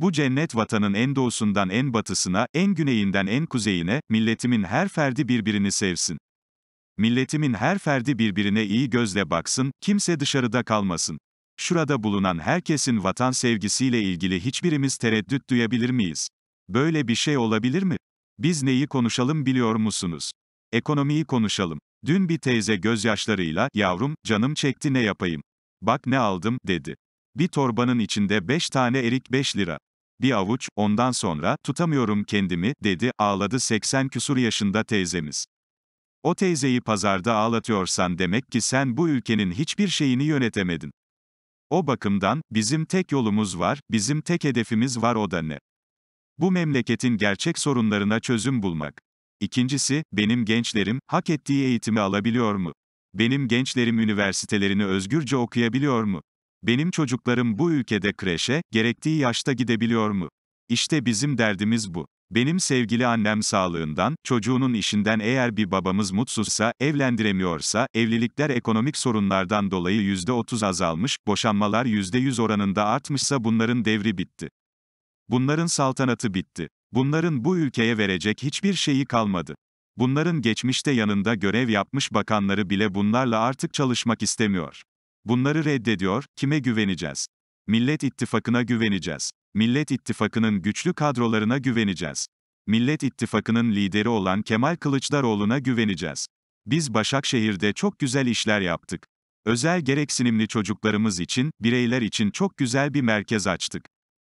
Bu cennet vatanın en doğusundan en batısına, en güneyinden en kuzeyine, milletimin her ferdi birbirini sevsin. Milletimin her ferdi birbirine iyi gözle baksın, kimse dışarıda kalmasın. Şurada bulunan herkesin vatan sevgisiyle ilgili hiçbirimiz tereddüt duyabilir miyiz? Böyle bir şey olabilir mi? Biz neyi konuşalım biliyor musunuz? Ekonomiyi konuşalım. Dün bir teyze gözyaşlarıyla, yavrum, canım çekti ne yapayım? Bak ne aldım, dedi. Bir torbanın içinde 5 tane erik 5 lira bir avuç, ondan sonra, tutamıyorum kendimi, dedi, ağladı 80 küsur yaşında teyzemiz. O teyzeyi pazarda ağlatıyorsan demek ki sen bu ülkenin hiçbir şeyini yönetemedin. O bakımdan, bizim tek yolumuz var, bizim tek hedefimiz var o da ne? Bu memleketin gerçek sorunlarına çözüm bulmak. İkincisi, benim gençlerim, hak ettiği eğitimi alabiliyor mu? Benim gençlerim üniversitelerini özgürce okuyabiliyor mu? Benim çocuklarım bu ülkede kreşe, gerektiği yaşta gidebiliyor mu? İşte bizim derdimiz bu. Benim sevgili annem sağlığından, çocuğunun işinden eğer bir babamız mutsuzsa, evlendiremiyorsa, evlilikler ekonomik sorunlardan dolayı %30 azalmış, boşanmalar %100 oranında artmışsa bunların devri bitti. Bunların saltanatı bitti. Bunların bu ülkeye verecek hiçbir şeyi kalmadı. Bunların geçmişte yanında görev yapmış bakanları bile bunlarla artık çalışmak istemiyor. Bunları reddediyor, kime güveneceğiz? Millet İttifakı'na güveneceğiz. Millet İttifakı'nın güçlü kadrolarına güveneceğiz. Millet İttifakı'nın lideri olan Kemal Kılıçdaroğlu'na güveneceğiz. Biz Başakşehir'de çok güzel işler yaptık. Özel gereksinimli çocuklarımız için, bireyler için çok güzel bir merkez açtık.